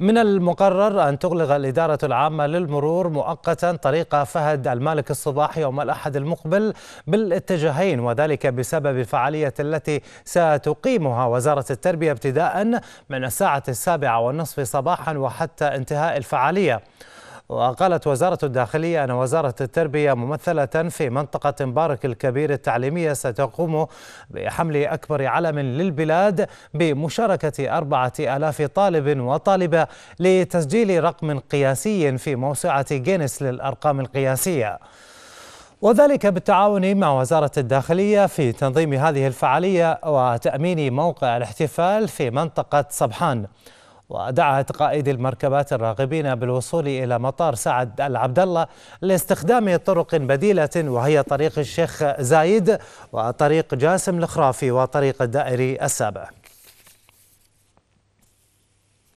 من المقرر أن تغلق الإدارة العامة للمرور مؤقتا طريق فهد المالك الصباح يوم الأحد المقبل بالاتجاهين وذلك بسبب الفعالية التي ستقيمها وزارة التربية ابتداء من الساعة السابعة والنصف صباحا وحتى انتهاء الفعالية وقالت وزارة الداخلية أن وزارة التربية ممثلة في منطقة مبارك الكبير التعليمية ستقوم بحمل أكبر علم للبلاد بمشاركة أربعة آلاف طالب وطالبة لتسجيل رقم قياسي في موسعة جينيس للأرقام القياسية وذلك بالتعاون مع وزارة الداخلية في تنظيم هذه الفعالية وتأمين موقع الاحتفال في منطقة صبحان ودعا قائد المركبات الراغبين بالوصول إلى مطار سعد العبد الله لاستخدام طرق بديلة وهي طريق الشيخ زايد وطريق جاسم الخرافي وطريق الدائري السابع